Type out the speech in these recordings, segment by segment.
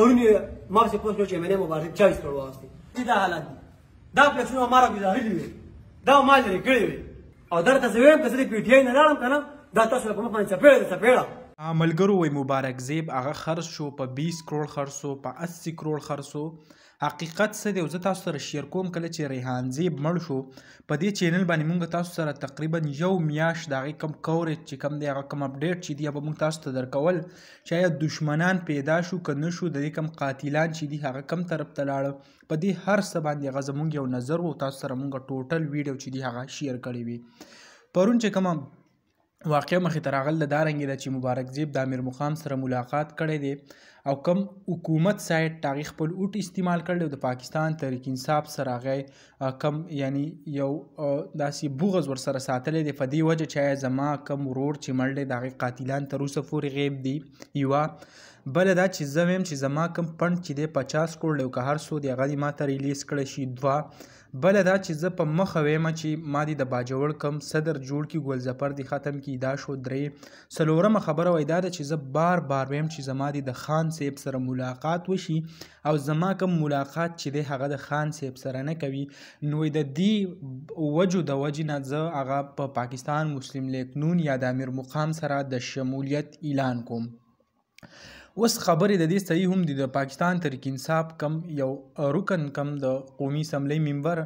پرون ما څه پوسټ چې مینه مبارک 40 کړو واسطه دا حالت دا پلیټونه ما را گزارلې وي دا ما لري کړې وي او درته زویم کسې پی ټی آی نه لاړم کنه دا تاسو په مخ باندې چپېړه چپېړه ملګرو وای مبارک زیب هغه خرج شو په 20 کروڑ خرڅو په 80 کروڑ خرڅو حقیقت څه دی زه تاسو سره شیر کوم کله چې ریحان زیب مړ شو په دې چینل باندې موږ تاسو سره تقریبا یو میاش دا کم کوریج چې کم دی هغه کم اپډیټ چې دی به موږ تاسو ته درکول شاید دشمنان پیدا شو کنه شو د کم قاتلان چې دی هغه کم طرف ته لاړ په دې هر څه باندې هغه زموږ یو نظر وو تاسو سره موږ ټوټل ویډیو چې دی هغه شیر کړی وی پرون چې کوم واقعه مخې ته راغله دارنګه ده چې مبارکزی د امیر مقام سره ملاقات کړی دی او کم حکومت سایت هغې خپل اوټ استعمال کړی او د پاکستان تحریک انصاف سره هغې کم یعنی یو داسې بغز ورسره ساتلی دی په دې وجه چې زما کم ورور چې مړ دی د هغې قاتلان تر اوسه پورې غیب دي یوه بله دا چې زه ویم چې زما کم پند چې دی پچاس کروړ دی که هر څو دی هغه دې ما ته ریلیز کړی شي دوه بله دا چې زه په مخه ویم چې ما دې د باجوړ کم صدر جوړ کی ګل زپر دې ختم کی دا شو درې څلورمه خبره وای دا چې زه بار بار ویم چې زما دې د خان صاحب سره ملاقات وشي او زما کوم ملاقات چې دی هغه د خان صاحب سره نه کوي نو د دې وجو د وجې نه زه هغه په پا پاکستان مسلم لیگ نون یا د امیر مقام سره د شمولیت اعلان کوم اوس خبرې د دې صحیح هم دي د پاکستان تحریک انصاف کم یو رکن کم د قومي اسمبلی ممبر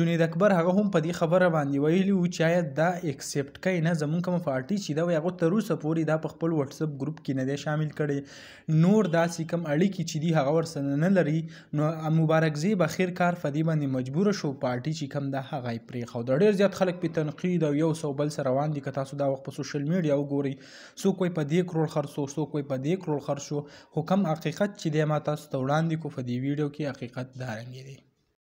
جنید اکبر هغه هم په دې خبره باندې ویلي و چې آیا دا اکسپټ کوي نه زمونږ کوم پارټي چې دا وي هغه تر اوسه پورې دا په خپل واتساپ ګروپ کې نه دی شامل کړي نور داسې کم اړیکې چې دي هغه ورسره نه لري نو مبارک زی به خیر کار په دې باندې مجبور شو پارټي چې کم دا هغه پرې خو د ډیر زیات خلک په تنقید او یو سو بل سره روان دي که تاسو دا وخت په سوشل میډیا وګورئ سو کوی په دې کرول خرڅو سو کوی په دې کرول خرڅو شو خو کوم حقیقت چې دی ما تاسو ته وړاندې کو په دې ویډیو کې حقیقت دارنګې دی